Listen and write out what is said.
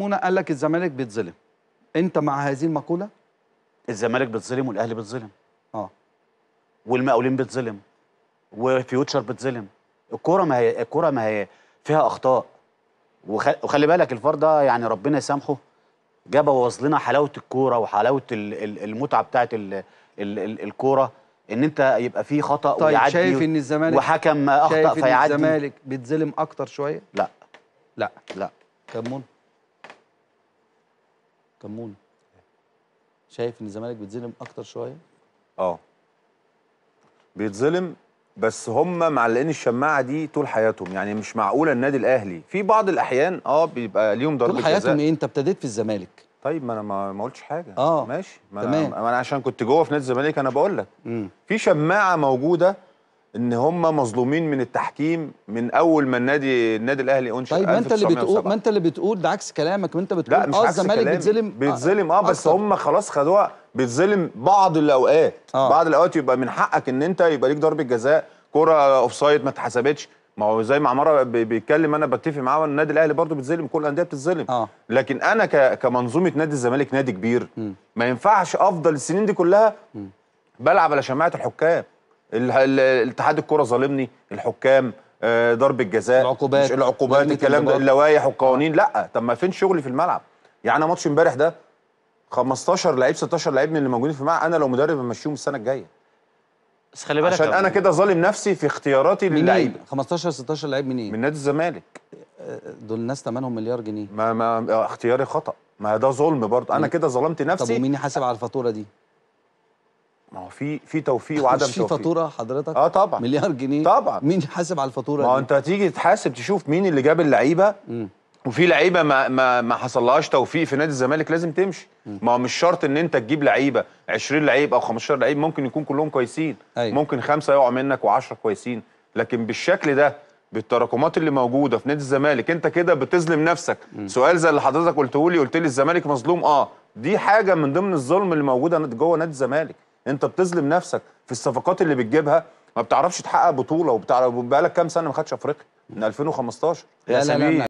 منى قال لك الزمالك بيتظلم انت مع هذه المقوله الزمالك بيتظلم والاهلي بيتظلم اه والمقاولين بيتظلم وفيوتشر بيتظلم الكوره ما هي الكوره ما هي فيها اخطاء وخ... وخلي بالك الفار ده يعني ربنا يسامحه جاب بوظ لنا حلاوه الكوره وحلاوه المتعه بتاعه الكوره ان انت يبقى في خطا طيب ويعدي شايف ان الزمالك وحكم اخطا شايف فيعدي إن الزمالك بيتظلم اكتر شويه لا لا لا كمون كمون شايف ان الزمالك بيتظلم اكتر شويه اه بيتظلم بس هم معلقين الشماعه دي طول حياتهم يعني مش معقوله النادي الاهلي في بعض الاحيان اه بيبقى ليهم ضربه جزاء طول حياتهم ايه انت ابتديت في الزمالك طيب ما انا ما قلتش حاجه اه ماشي ما تمام. انا عشان كنت جوه في نادي الزمالك انا بقول لك في شماعه موجوده ان هم مظلومين من التحكيم من اول ما النادي النادي الاهلي انشا طيب ما انت اللي بتقول ما انت اللي بتقول ده عكس كلامك ما انت بتقول لا مش اه الزمالك بيتظلم بيتظلم اه بس هم خلاص خدوها بيتظلم بعض الاوقات آه. بعض الاوقات يبقى من حقك ان انت يبقى ليك ضربه جزاء كره اوف سايد ما اتحسبتش ما هو زي ما عماره بيتكلم انا بتفق معاه النادي الاهلي برضه بيتظلم كل الانديه بتتظلم آه. لكن انا كمنظومه نادي الزمالك نادي كبير م. ما ينفعش افضل السنين دي كلها م. بلعب على شماعه الحكام الاتحاد الكره ظالمني الحكام آه، ضرب الجزاء العقوبات مش العقوبات الكلام ده اللوائح والقوانين لا طب ما فين شغلي في الملعب يعني انا ماتش امبارح ده 15 لعيب 16 لعيب من اللي موجودين في الملعب انا لو مدرب بمشيهم السنه الجايه بس خلي بالك عشان انا كده ظالم نفسي في اختياراتي للعيب 15 16 لعيب منين؟ من نادي الزمالك آه، دول ناس ثمنهم مليار جنيه ما ما اختياري خطا ما ده ظلم برضه انا كده ظلمت نفسي طب ومين يحاسب على الفاتوره دي؟ ما هو في في توفيق وعدم توفيق في فاتوره حضرتك اه طبعا مليار جنيه طبعا مين حاسب على الفاتوره ما هو انت هتيجي تحاسب تشوف مين اللي جاب اللعيبه وفي لعيبه ما ما ما حصلهاش توفيق في نادي الزمالك لازم تمشي ما هو مش شرط ان انت تجيب لعيبه 20 لعيب او 15 لعيب ممكن يكون كلهم كويسين أي. أيوة. ممكن خمسه يقعوا منك و10 كويسين لكن بالشكل ده بالتراكمات اللي موجوده في نادي الزمالك انت كده بتظلم نفسك م. سؤال زي اللي حضرتك قلته لي قلت لي الزمالك مظلوم اه دي حاجه من ضمن الظلم اللي موجوده جوه نادي الزمالك انت بتظلم نفسك في الصفقات اللي بتجيبها ما بتعرفش تحقق بطوله وبتعرف بقالك كام سنه ما خدش افريقيا من 2015 يا سلام